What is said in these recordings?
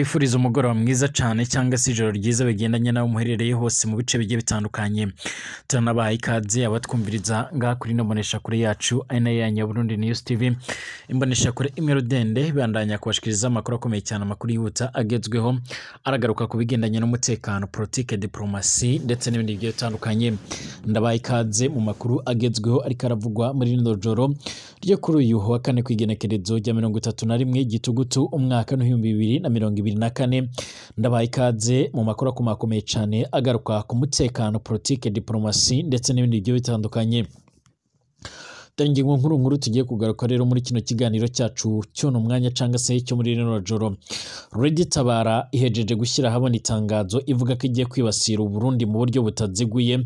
icyo umugoroba mwiza cyane cyangwa se ijoro ryiza bigendanye n'aho muherereye hose mu bice bigiye bitandukanye turanabaha ikaze abatwumviriza ngaha kuri ino mboneshakure yacu ari nayo ya nyaburundi niyuzi tivi imboneshakure imwe rudende bandanya kubashikiriza amakuru akomeye cyane amakuru yihuta agezweho aragaruka ku bigendanye n'umutekano politike diporomasi ndetse n'ibindi bigiye bitandukanye ndabaha ikaze mu makuru agezweho ariko aravugwa muri rino joro ryo kuri uyu wa kane kw'igenekerezo rya mirongo itatu na rimwe gitugutu umwaka n'ibihumbi bibiri na mirongo ibiri na kane ndabaye ikaze mu makuru akomakomeye cyane agaruka ku mutekano politike diporomasi ndetse n'ibindi bigiye bitandukanye ngingo nkuru nkuru tugiye kugaruka rero muri kino kiganiro cyacu cy'uno umwanya cyangwa se cyo muri rino joro redi tabara ihejeje gushyira ahabona itangazo ivuga ko igiye kwibasira Burundi mu buryo butaziguye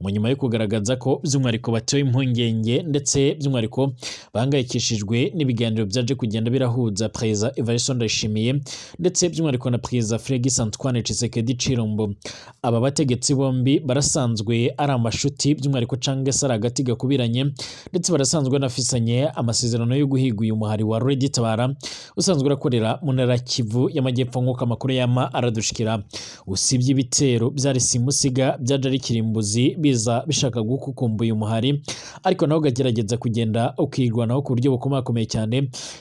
mu nyuma yo kugaragaza ko by'umwihariko batewe impungenge ndetse by'umwihariko bahangayikishijwe n'ibiganiro byaje kugenda birahuza perezida evariste ndayishimiye ndetse by'umwihariko na perezida fregis antoine cisekedi cirombo aba bategetsi bombi barasanzwe ari amashuti by'umwihariko cyangwa se ari agati gakubiranye ndetse barasanzwe banafisanye amasezerano yo guhiga uyu muhari wa Red Tabara usanzwe urakorera mu ntara Kivu y'amajyepfo nk'uko amakuru y'ama aradushikira usibye ibitero byari simusiga byaje ari kirimbuzi biza bishaka gukukumba uyu muhari ariko naho ugagerageza kugenda ukirwanaho ku buryo bukomakomeye cyane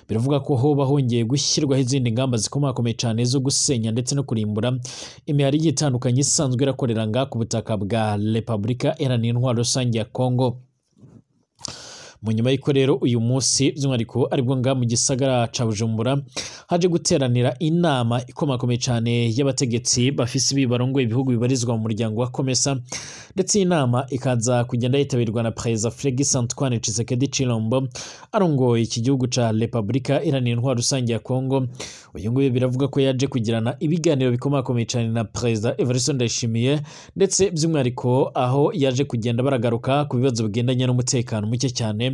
biravuga ko ho hongeye gushyirwaho izindi ngamba zikomakomeye cyane zo gusenya ndetse no kurimbura imihari igiye itandukanye isanzwe irakorera ku butaka bwa Repubulika iharanira intwaro rusange ya Kongo mu nyuma y'uko rero uyu munsi by'umwihariko aribwo ngaha mu gisagara ca bujumbura haje guteranira inama ikomakomeye cyane y'abategetsi bafise ibi ibihugu bibarizwa mu muryango wa komesa ndetse iyi nama ikaza kugenda yitabirwa na perezida Felix Antoine Tshisekedi Chilombo arongoye iki gihugu cya Repubulika Iharanira Intwaro Rusange ya Kongo uyu nguyu biravuga ko yaje kugirana ibiganiro bikomakomeye cyane na perezida Evariste Ndayishimiye ndetse by'umwihariko aho yaje kugenda baragaruka ku bibazo bigendanye n'umutekano muke cyane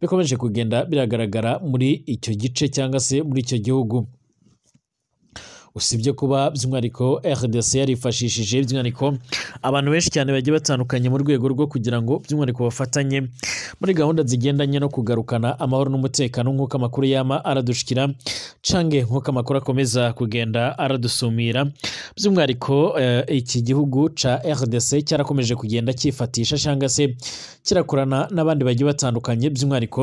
bikomeje kugenda biragaragara muri icyo gice cyangwa se muri icyo gihugu usibye kuba by'umwihariko rdc yarifashishije by'umwihariko abantu benshi cyane bagiye batandukanye mu rwego rwo kugira ngo by'umwihariko bafatanye muri gahunda zigendanye no kugarukana amahoro n'umutekano nk'uko amakuru yama aradushikira cange nk'uko amakuru akomeza kugenda aradusumira by'umwihariko eh, iki gihugu ca rdc cyarakomeje kugenda cyifatisha cyangwa se kirakorana n'abandi bagiye batandukanye by'umwihariko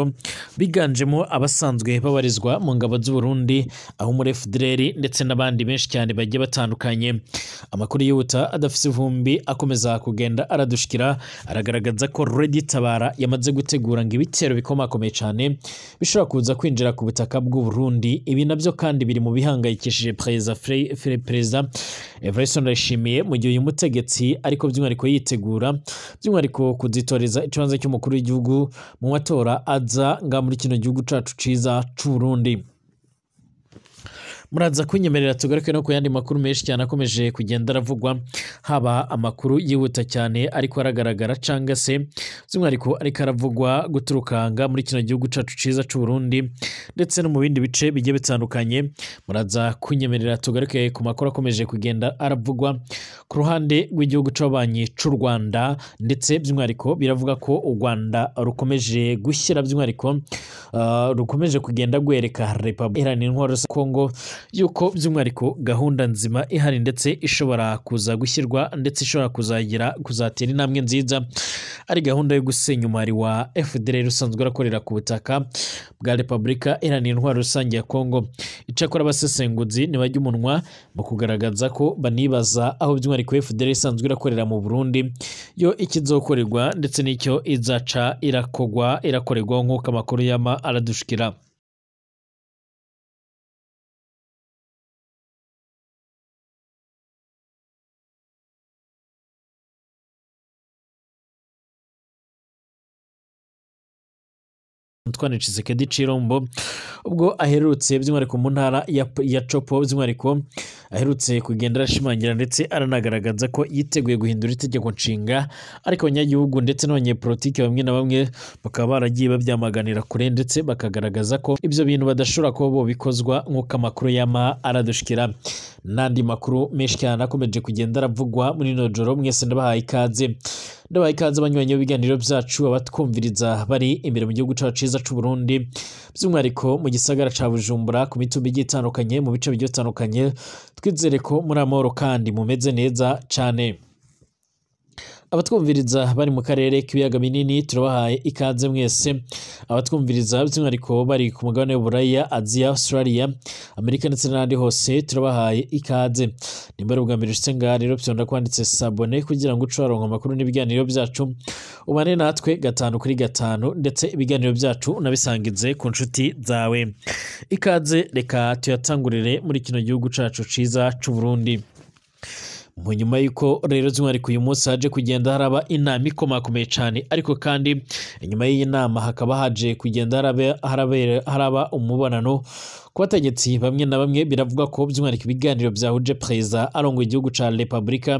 biganjemo abasanzwe babarizwa mu ngabo z'uburundi aho muri fdr ndetse n'abandi n'abandi benshi cyane bagiye batandukanye amakuru yihuta adafite ivumbi akomeza kugenda aradushikira aragaragaza ko redi tabara yamaze gutegura ngo ibitero bikomakomeye cyane bishobora kuza kwinjira ku butaka bw'u Burundi ibi nabyo kandi biri mu bihangayikishije perezida perezida Everson Ndayishimiye mu gihe uyu mutegetsi ariko by'umwihariko yitegura by'umwihariko kuzitoreza ikibanza cy'umukuru w'igihugu mu matora aza ngaha muri kino gihugu cyacu cyiza cy'u Burundi muraza kunyemerera tugaruke no ku yandi makuru menshi cyane akomeje kugenda aravugwa haba amakuru yihuta cyane ariko aragaragara cyangwa se by'umwihariko ariko aravugwa guturukanga muri kino gihugu cyacu cyiza cy'uburundi ndetse no mu bindi bice bigiye bitandukanye muraza kunyemerera tugaruke ku makuru akomeje kugenda aravugwa ku ruhande rw'igihugu cy'ababanyi cy'u rwanda ndetse by'umwihariko biravuga ko u rwanda rukomeje gushyira by'umwihariko uh, rukomeje kugenda guhereka repubulika iharanira intwaro za kongo yuko by'umwihariko gahunda nzima ihari ndetse ishobora kuza gushyirwa ndetse ishobora kuzagira kuzatera intambwe nziza ari gahunda yo gusenya umumaro wa fdr usanzwe urakorera ku butaka bwa repubulika iharanira intwaro rusange ya kongo icyakora abasesenguzi ntibajya umunwa mu kugaragaza ko banibaza aho by'umwihariko fdr isanzwe irakorera mu burundi yo ikizokorerwa ndetse n'icyo izaca irakogwa irakorerwaho nk'uko amakuru yama aradushikira twanicize kedi cirombo ubwo aherutse by'umwihariko mu ntara ya copo by'umwihariko aherutse kugenda arashimangira ndetse aranagaragaza ko yiteguye guhindura itegeko nshinga ariko abanyagihugu ndetse n'abanyepolitiki bamwe na bamwe bakaba baragiye babyamaganira kure ndetse bakagaragaza ko ibyo bintu badashobora kuba bo bikozwa nk'uko amakuru y'ama aradushikira n'andi makuru menshi cyane akomeje kugenda aravugwa muri ino joro mwese ndabahaye ikaze ndabaye ikaze abanywanyi b'ibiganiro byacu abatwumviriza bari imbere mu gihugu cyacu cyiza cy'u Burundi by'umwihariko mu gisagara cya Bujumbura ku mitumba igiye itandukanye mu bice bigiye bitandukanye twizere ko muri amahoro kandi mumeze neza cyane abatwumviriza bari mu karere k'ibiyaga binini turabahaye ikaze mwese abatwumviriza by'umwihariko bari ku mugabane w'uburaya aziya australia amerika ndetse n'ahandi hose turabahaye ikaze nimba ari ubwa mbere usutse ngaha rero byonda kwanditse sabone kugira ngo ucaronke amakuru n'ibiganiro byacu ubane natwe gatanu kuri gatanu ndetse ibiganiro byacu unabisangize ku nshuti zawe ikaze reka tuyatangurire muri kino gihugu cyacu cyiza cy'u mu nyuma y'uko rero by'umwihariko uyu munsi haje kugenda haraba inama ikomakomeye cyane ariko kandi inyuma y'iyi nama hakaba haje kugenda haraba umubonano ku bategetsi bamwe na bamwe biravugwa ko by'umwihariko ibiganiro byahuje perezida arongoye igihugu cya repubulika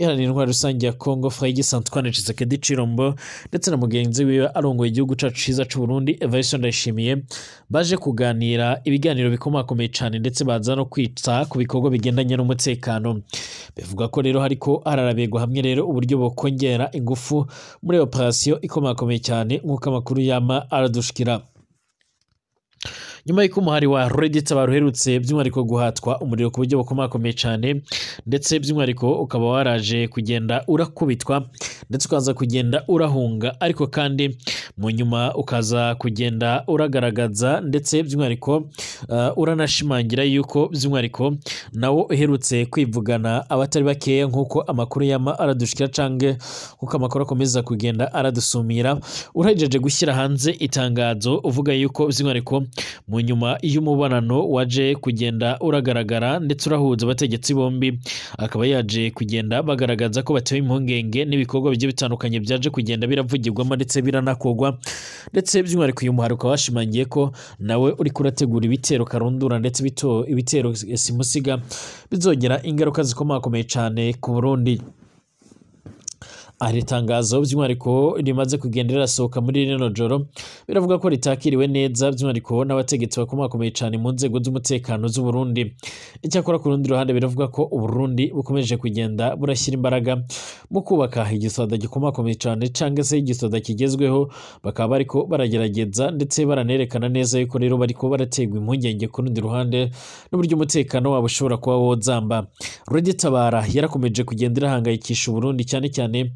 iharanira indwara rusange ya congo frege santwane cisekedi cirombo ndetse na mugenzi wiwe arongoye igihugu cyacu cyiza cy'uburundi evarisiyo ndayishimiye baje kuganira ibiganiro bikomakomeye cyane ndetse baza no kwita ku bikorwa bigendanye n'umutekano bivuga ko rero hariko hararabirwa hamwe rero uburyo bokongera ingufu muri operasiyo ikomakomeye cyane nk'uko amakuru yama aradushikira nyuma y'uko umuhari wa redit baruherutse by'umwihariko guhatwa umuriro ku buryo bukomakomeye cyane ndetse by'umwihariko ukaba waraje kugenda urakubitwa ndetse ukaza kugenda urahunga ariko kandi mu nyuma ukaza kugenda uragaragaza ndetse by'umwihariko uh, uranashimangira yuko by'umwihariko nawo uherutse kwivugana abatari bakeya nk'uko amakuru yama aradushikira cyangwa kuko amakuru akomeza kugenda aradusumira uragejeje gushyira hanze itangazo uvuga yuko by'umwihariko mu mu nyuma y'umubonano waje kugenda uragaragara ndetse urahuza abategetsi bombi akaba yaje kugenda bagaragaza ko batewe impungenge n'ibikorwa bigiye bitandukanye byaje kugenda biravugirwamo ndetse biranakogwa ndetse by'umwihariko uyu muhari ukaba washimangiye ko nawe uri kurategura ibitero karundura ndetse ibitero simusiga bizongera ingaruka zikomakomeye cyane ku burundi Ari tangazo by'umwihariko rimaze kugenda rirasohoka muri rino joro biravuga ko ritakiriwe neza by'umwihariko n'abategetsi bakomakomeye cyane mu nzego z'umutekano z'u Burundi icyakora ku rundi ruhande biravuga ko u Burundi bukomeje kugenda burashyira imbaraga mu kubaka igisonda gikomakomeye cyane cyangwa se igisonda kigezweho bakaba bariko baragerageza ndetse baranerekana neza yuko rero bariko barategwa impungenge ku rundi ruhande n'uburyo umutekano wabo ushobora kuba wozamba Ruragitabara yarakomeje kugenda irahangayikisha Burundi cyane cyane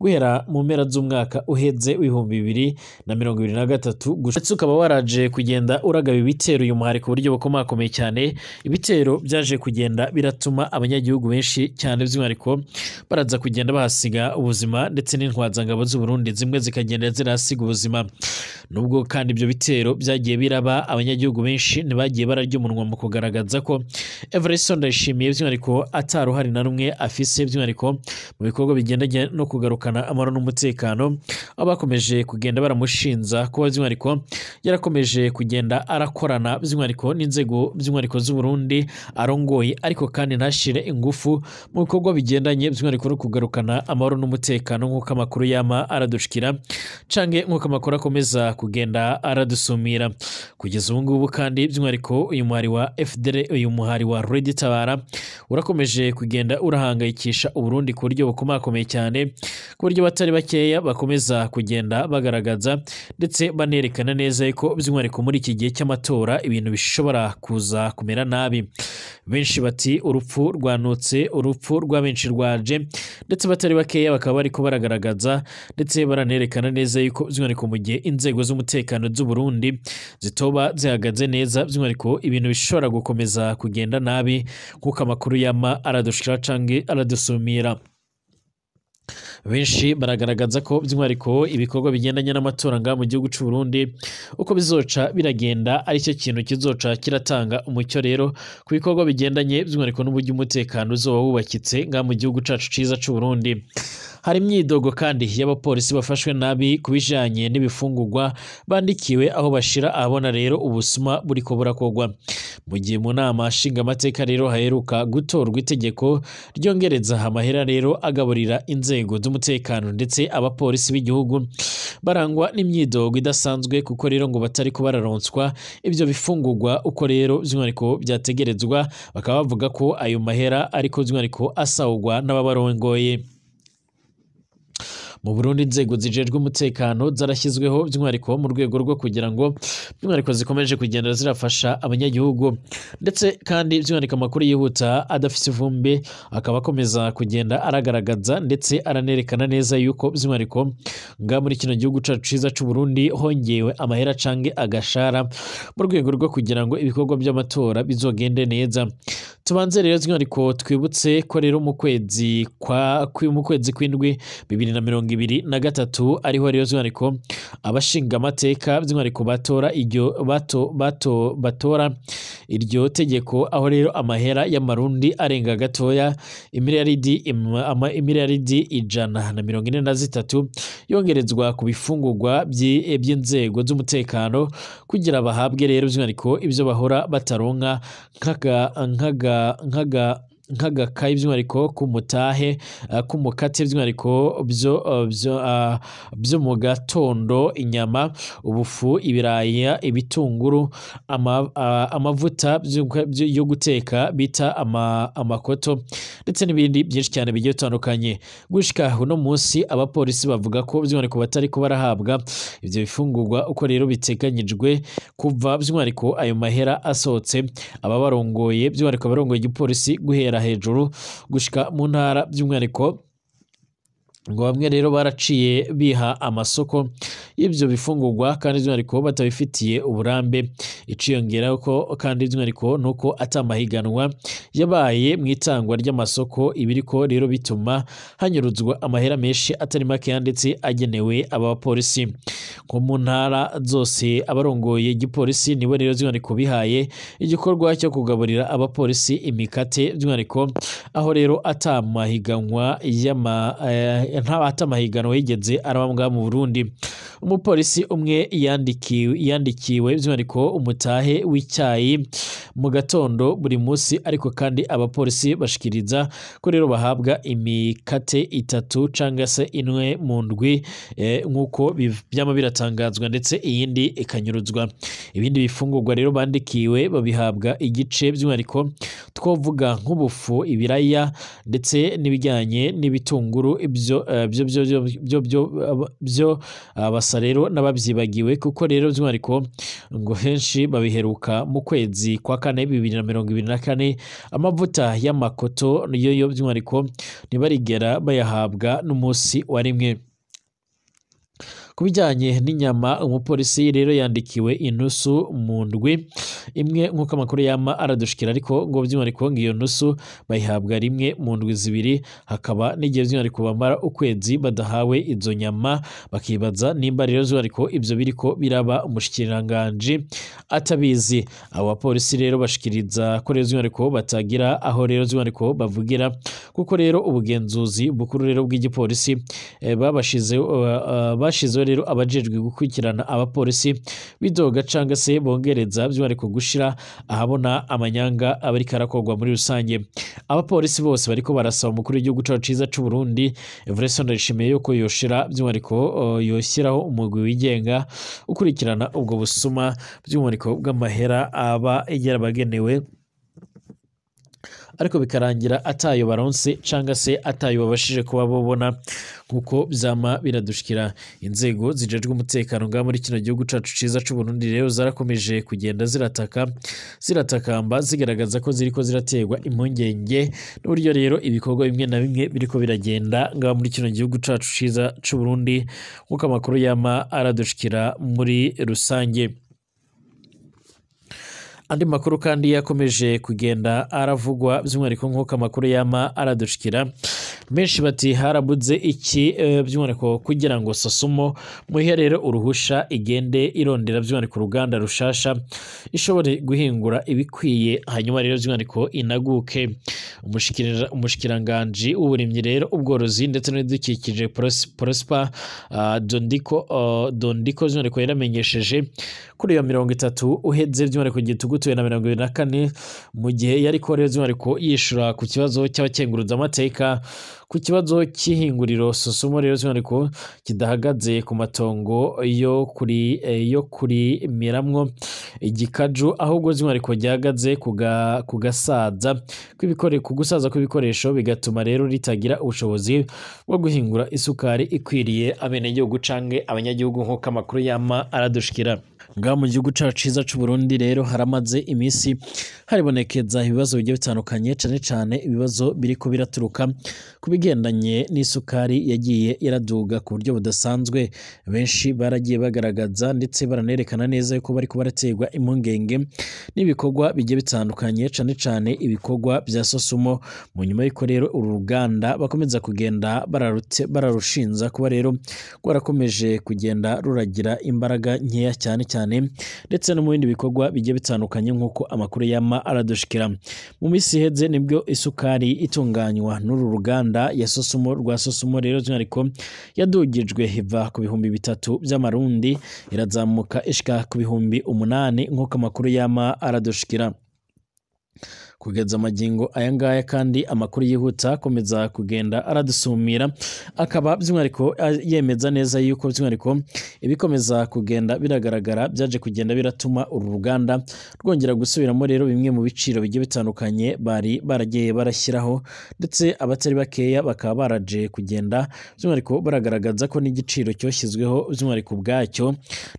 guhera mu mpera z'umwaka uhetse ibihumbi bibiri na mirongo ibiri na gatatu ndetse ukaba waraje kugenda uragaba ibitero uyu muhari ku buryo bukomakomeye cyane ibitero byaje kugenda biratuma abanyagihugu benshi cyane by'umwihariko baraza kugenda bahasiga ubuzima ndetse n'intwazangabo Burundi zimwe zikagenda zirasiga ubuzima nubwo kandi ibyo bitero byagiye biraba abanyagihugu benshi ntibagiye bararya umunwa mu kugaragaza ko everest ndayishimiye by'umwihariko ataruhari na rumwe afise by'umwihariko mu bikorwa bigenda no kugaruka guhakana amahoro n'umutekano aho kugenda baramushinza kuba by'umwihariko yarakomeje kugenda arakorana by'umwihariko n'inzego by'umwihariko z'uburundi arongoye ariko kandi ntashire ingufu mu bikorwa bigendanye by'umwihariko no kugarukana amahoro n'umutekano nk'uko amakuru yama aradushikira cange nk'uko amakuru akomeza kugenda aradusumira kugeza ubu ngubu kandi by'umwihariko uyu muhari wa FDR uyu muhari wa Redi Tabara urakomeje kugenda urahangayikisha Uburundi ku buryo bukomakomeye cyane ku buryo abatari bakeya bakomeza kugenda bagaragaza ndetse banerekana neza ko by'umwihariko muri iki gihe cy'amatora ibintu bishobora kuza kumera nabi benshi bati urupfu rwanutse urupfu rwa benshi rwaje ndetse batari bakeya bakaba bari baragaragaza ndetse baranerekana neza yuko by'umwihariko mu gihe inzego z'umutekano z'uburundi zitoba zihagaze neza by'umwihariko ibintu bishobora gukomeza kugenda nabi nk'uko amakuru yama aradushira cyangwa aradusumira benshi baragaragaza ko by'umwihariko ibikorwa bigendanye n'amatora ngaha mu gihugu cy'u Burundi uko bizoca biragenda ari cyo kintu kizoca kiratanga umucyo rero ku bikorwa bigendanye by'umwihariko n'uburyo umutekano uzoba wubakitse ngaha mu gihugu cyacu cyiza cy'u Burundi hari imyidogo kandi y'abapolisi bafashwe nabi ku bijyanye n'ibifungugwa bandikiwe aho bashira abona rero ubusuma buri ko burakogwa mu gihe mu nama nshingamateka rero haheruka gutorwa itegeko ryongereza amahera rero agaburira inzego z'umutekano ndetse abapolisi b'igihugu barangwa n'imyidogo idasanzwe kuko rero ngo batari ko bararonswa ibyo bifungugwa uko rero by'umwihariko byategerezwa bakaba bavuga ko ayo mahera ariko by'umwihariko asawugwa n'ababarongoye mu burundi inzego zijejwe umutekano zarashyizweho by'umwihariko mu rwego rwo kugira ngo by'umwihariko zikomeje kugenda zirafasha abanyagihugu ndetse kandi by'umwihariko amakuru yihuta adafite ivumbi akaba akomeza kugenda aragaragaza ndetse aranerekana neza yuko by'umwihariko bwa muri kino gihugu cyacu cyiza cy'u Burundi hongewe amahera cange agashara mu rwego rwo kugira ngo ibikorwa by'amatora bizogende neza tubanze rero by'umwihariko twibutse ko rero mu kwezi kwa mu kwezi kw'indwi bibiri na mirongo ibiri na gatatu ariho rero by'umwihariko abashingamateka by'umwihariko batora iryo bato bato batora iryo tegeko aho rero amahera y'amarundi arenga gatoya imiliyaridi imiliyaridi ijana na mirongo ine na zitatu yongerezwa ku bifungurwa by'inzego z'umutekano kugira bahabwe rero by'umwihariko ibyo bahora bataronka nk'aga nk'aga nk'agakayi by'umwihariko k'umutahe ah, k'umukate by'umwihariko ah, ah, byo mu gatondo inyama ubufu ibirayi ibitunguru amavuta yo guteka bita amakoto ndetse n'ibindi byinshi cyane bigiye bitandukanye gushyika uno munsi abapolisi bavuga ko by'umwihariko batari kuba barahabwa ibyo bifungurwa uko rero biteganyijwe kuva by'umwihariko ayo mahera asohotse ababarongoye by'umwihariko abarongoye igipolisi guhera hejuru gushyika mu ntara by'umwihariko ngo bamwe rero baraciye biha amasoko y'ibyo bifungurwa kandi by'umwihariko batabifitiye uburambe iciyongeraho ko kandi by'umwihariko ni uko atamahiganwa yabaye mu itangwa ry'amasoko ibiriko rero bituma hanyuruzwa amahera menshi atari make yanditse agenewe abapolisi bapolisi nko mu ntara zose abarongoye igipolisi nibo rero by'umwihariko bihaye igikorwa cyo kugaburira abapolisi imikate by'umwihariko aho rero atamahiganwa y'ama eh, ntabata amahiganwa yigeze arabambwa mu burundi umupolisi umwe yandikiwe by'umwihariko umutahe w'icyayi mu gatondo buri munsi ariko kandi abapolisi bashikiriza ko rero bahabwa imikate itatu cyangwa se imwe mu ndwi nk'uko byaba biratangazwa ndetse iyindi ikanyuruzwa ibindi bifungurwa rero bandikiwe babihabwa igice by'umwihariko twavuga nk'ubufu ibiraya ndetse n'ibijyanye n'ibitunguru ibyo byo byo byo byo gusa rero n'ababyibagiwe kuko rero by'umwihariko ngo henshi babiheruka mu kwezi kwa kane bibiri na mirongo ibiri na kane amavuta y'amakoto niyo yo by'umwihariko ntibarigera bayahabwa n'umunsi wa rimwe ku bijyanye n'inyama umupolisi rero yandikiwe inusu mu ndwi imwe nk'uko amakuru yama aradushikira ariko ngo by'umwihariko ngo iyo nusu bayihabwa rimwe mu ndwi zibiri hakaba n'igihe by'umwihariko bamara ukwezi badahawe izo nyama bakibaza nimba rero by'umwihariko ibyo ko biraba umushikiranganji atabizi abo bapolisi rero bashikiriza ko rero by'umwihariko batagira aho rero by'umwihariko bavugira kuko rero ubugenzuzi bukuru rero bw'igipolisi eh, babashizeho eh, eh, rero abajejwe gukurikirana abapolisi bidoga cyangwa se bongereza by'umwihariko gushira ahabona amanyanga abari karakorwa muri rusange abapolisi bose bariko barasaba umukuru w'igihugu cyacu cyiza cy'u Burundi Everest ndashimiye yuko yoshira by'umwihariko yoshyiraho umugwi wigenga ukurikirana ubwo busuma by'umwihariko bw'amahera aba yarabagenewe ariko bikarangira atayo baronse cyangwa se atayo babashije kuba babona kuko byama biradushikira inzego zijejwe umutekano nga muri kino gihugu cyacu cyiza cy'u rero zarakomeje kugenda zirataka ziratakamba zigaragaza ko ziriko ziraterwa impungenge n'uburyo rero ibikorwa bimwe na bimwe ko biragenda ngaha muri kino gihugu cyacu cyiza cy'u Burundi kuko amakuru yama aradushikira muri rusange andi makuru kandi yakomeje kugenda aravugwa by'umwihariko nk'uko amakuru yama aradushikira benshi bati harabuze iki eh, by'umwihariko kugira ngo sosumo muhe rero uruhusha igende irondera by'umwihariko uruganda rushasha ishobore guhingura ibikwiye hanyuma rero by'umwihariko inaguke umushikiranganji w'uburimyi rero ubworozi ndetse n'ibidukikije prosper ah, dondiko ah, dondiko by'umwihariko yaramenyesheje kuri iyo mirongo itatu uhetse by'umwihariko igitugu tubiri na mirongo ibiri na kane mu gihe yari ko rero by'umwihariko yishyura ku kibazo amateka. ku kibazo cy'ihinguriro susumo rero by'umwihariko kidahagaze ku matongo yo kuri yo kurimeramwo igikaju ahubwo by'umwihariko gihagaze ku gasaza ku gusaza kw'ibikoresho bigatuma rero ritagira ubushobozi bwo guhingura isukari ikwiriye abenegihugu canke abanyagihugu nk'uko amakuru yama aradushikira ngaha mu gihugu cyacu cyiza cy'u Burundi rero haramaze iminsi haribonekeza ibibazo bigiye bitandukanye cyane cyane ibibazo biri ko biraturuka ku bigendanye n'isukari yagiye iraduga ku buryo budasanzwe benshi baragiye bagaragaza ndetse baranerekana neza ko bari baraterwa impungenge n'ibikorwa bigiye bitandukanye cyane cyane ibikorwa bya sosumo mu nyuma y'uko rero uru ruganda bakomeza kugenda bararushinza kuba rero rwarakomeje kugenda ruragira imbaraga nkeya cyane cyane cyane ndetse no mu bindi bikorwa bigiye bitandukanye nk'uko amakuru y'ama aradushikira mu minsi iheze nibwo isukari itunganywa n'uru ruganda ya sosumo rwa sosumo rero by'umwihariko yadugijwe iva ku bihumbi bitatu by'amarundi irazamuka ishika ku bihumbi umunani nk'uko amakuru y'ama aradushikira kugeza amagingo aya ngaya kandi amakuru yihuta akomeza kugenda aradusumira akaba by'umwihariko yemeza neza yuko by'umwihariko ibikomeza kugenda biragaragara byaje kugenda biratuma uru ruganda rwongera gusubiramo rero bimwe mu biciro bigiye bitandukanye bari baragiye barashyiraho ndetse abatari bakeya bakaba baraje kugenda by'umwihariko baragaragaza ko n'igiciro cyoshyizweho by'umwihariko ubwacyo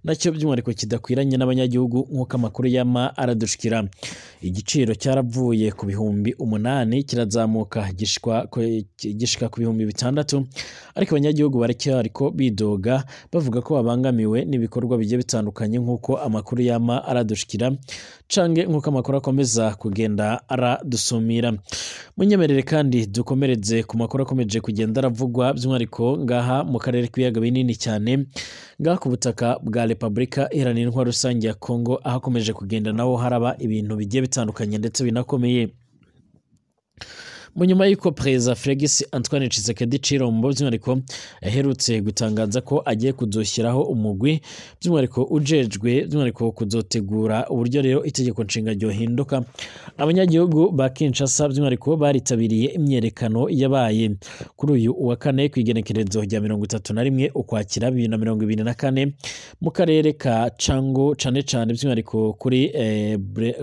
nacyo by'umwihariko kidakwiranye n'abanyagihugu nk'uko amakuru y'ama aradushikira igiciro cyaravuye ku bihumbi umunani kirazamuka gishika ku bihumbi bitandatu ariko abanyagihugu baracyariko bidoga bavuga ko babangamiwe n'ibikorwa bigiye bitandukanye nk'uko amakuru yama aradushikira cange nk'uko amakuru akomeza kugenda aradusumira munyemerere kandi dukomereze ku makuru akomeje kugenda aravugwa by'umwihariko ngaha mu karere k'ibiyaga binini cyane ngaha ku butaka bwa repubulika iharanira intwa rusange ya kongo ahakomeje kugenda naho haraba ibintu bigiye bitandukanye ndetse binakomeye mu nyuma y'uko perezida felix antoine Tshisekedi Chilombo by'umwihariko yaherutse gutangaza ko agiye kuzoshyiraho umugwi by'umwihariko ujejwe by'umwihariko kuzotegura uburyo rero itegeko nshinga ryohinduka abanyagihugu ba Kinshasa by'umwihariko baritabiriye imyerekano yabaye kuri uyu wa kane ku igenekerezo rya mirongo itatu na rimwe ukwakira bibiri na mirongo ibiri na kane mu karere ka cango cyane cyane by'umwihariko kuri eh,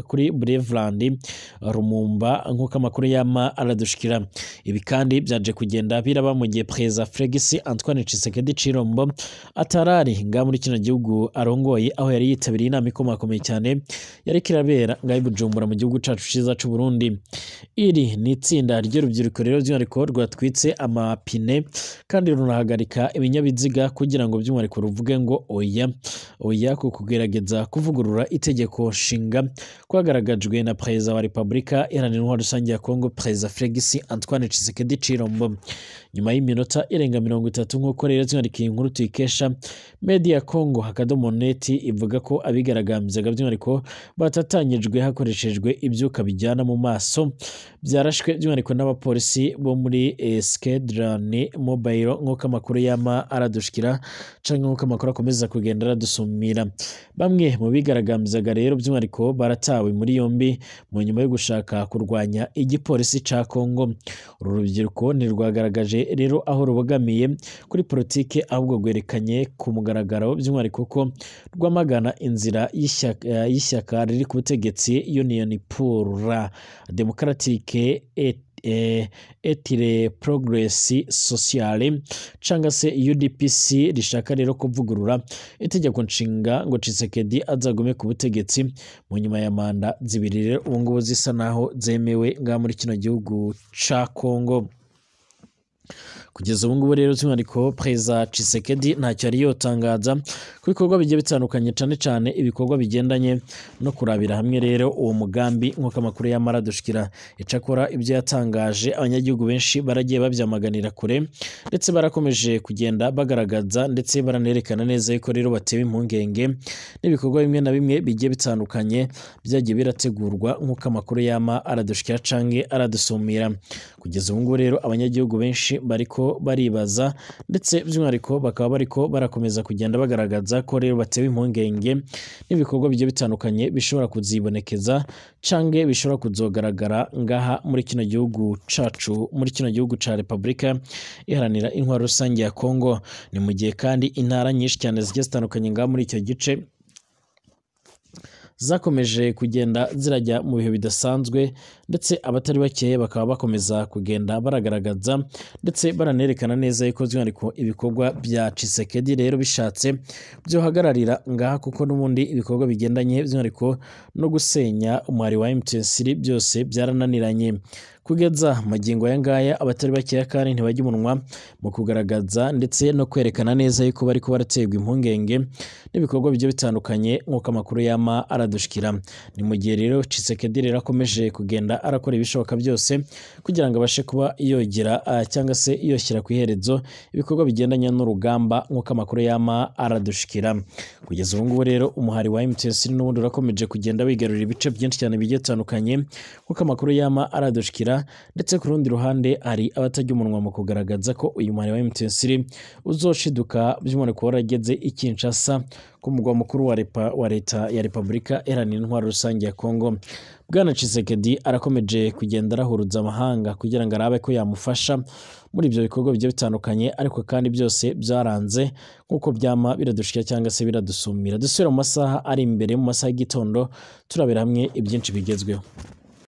kuri Breveland Rumumba nk'uko amakuru y'ama biradushikira ibi kandi byaje kugenda biraba mu gihe perezida Felix Antoine Tshisekedi Chirombo atarari nga muri kino gihugu arongoye aho yari yitabiriye inama ikomakomeye cyane yari kirabera ngaho Bujumbura mu gihugu cyacu cyiza cy'u Burundi iri ni itsinda ry'urubyiruko rero by'umwihariko rwatwitse amapine kandi runahagarika ibinyabiziga kugira ngo by'umwihariko ruvuge ngo oya oya ku kugerageza kuvugurura itegeko nshinga kwagaragajwe na perezida wa repubulika iharanira intwaro rusange ya Kongo perezida Felix Felix Antoine Tshisekedi Tshilombo nyuma y'iminota irenga mirongo itatu nk'uko rero tunarikiye inkuru tuyikesha media congo akadomo neti ivuga ko abigaragambyaga by'umwihariko batatanyijwe hakoreshejwe ibyuka bijyana mu maso byarashwe by'umwihariko n'abapolisi bo muri skedrani mobile nk'uko amakuru yama aradushikira cyangwa nk'uko amakuru akomeza kugenda aradusumira bamwe mu bigaragambyaga rero by'umwihariko baratawe muri yombi mu nyuma yo gushaka kurwanya igipolisi cya congo uru rubyiruko ntirwagaragaje rero aho rubogamiye kuri politiki ahubwo rwerekanye ku mugaragaro by'umwihariko ko rwamagana inzira y'ishyaka riri ku butegetsi union pour la demokaratike et eh, etire progresi sociale cyangwa se udpc rishaka rero kuvugurura itegeko nshinga ngo cisekedi azagume ku butegetsi mu nyuma ya manda zibiri rero ubu ngubu zisa naho zemewe nga muri kino gihugu cya kongo kugeza ubu ngubu rero by'umwihariko perezida Tshisekedi ntacyo yari yotangaza ku bikorwa bigiye bitandukanye cyane cyane ibikorwa bigendanye no kurabira hamwe rero uwo mugambi nk'uko amakuru y'amara dushikira icyakora ibyo yatangaje abanyagihugu benshi baragiye babyamaganira kure ndetse barakomeje kugenda bagaragaza ndetse baranerekana neza yuko rero batewe impungenge n'ibikorwa bimwe na bimwe bigiye bitandukanye byagiye birategurwa nk'uko amakuru y'ama aradushikira cyangwa aradusumira kugeza ubu ngubu rero abanyagihugu benshi bariko baribaza ndetse by'umwihariko bakaba bariko barakomeza kugenda bagaragaza ko rero batewe impungenge n'ibikorwa bigiye bitandukanye bishobora kuzibonekeza canke bishobora kuzogaragara ngaha muri kino gihugu cacu muri kino gihugu cya Repubulika iharanira intwaro rusange ya Kongo ni mu gihe kandi intara nyinshi cyane zigiye zitandukanye ngaha muri icyo gice zakomeje kugenda zirajya mu bihe bidasanzwe ndetse abatari bakeye bakaba bakomeza kugenda baragaragaza ndetse baranerekana neza yuko by'umwihariko ibikorwa bya Tshisekedi rero bishatse byohagararira ngaha kuko n'ubundi ibikorwa bigendanye by'umwihariko no gusenya umwari wa MTSR byose byarananiranye kugeza magingo aya ngaya abatari bakeya kandi ntibajya umunwa mu kugaragaza ndetse no kwerekana neza yuko bari kuba baraterwa impungenge n'ibikorwa bigiye bitandukanye nk'uko amakuru yama aradushikira ni mu gihe rero Tshisekedi rero akomeje kugenda arakora ibishoboka byose kugira ngo abashe kuba yogera cyangwa se yoshyira ku iherezo ibikorwa bigendanye n'urugamba nk'uko amakuru y'ama aradushikira kugeza ubu ngubu rero umuhari wa MTS n'ubundi urakomeje kugenda wigarurira ibice byinshi cyane bigiye bitandukanye nk'uko amakuru y'ama aradushikira ndetse ku rundi ruhande hari abatajya umunwa mu kugaragaza ko uyu muhari wa MTS uzoshiduka by'umubare warageze i Kinshasa ku mugwa mukuru wa leta ya Repubulika iharanira intwaro rusange ya Kongo bwana Tshisekedi arakomeje kugenda arahuruza amahanga kugira ngo arabe ko yamufasha muri ibyo bikorwa bigiye bitandukanye ariko kandi byose byaranze nk'uko byama biradushika cyangwa se biradusumira dusubira mu masaha ari imbere mu masaha y'igitondo turabera hamwe ibyinshi bigezweho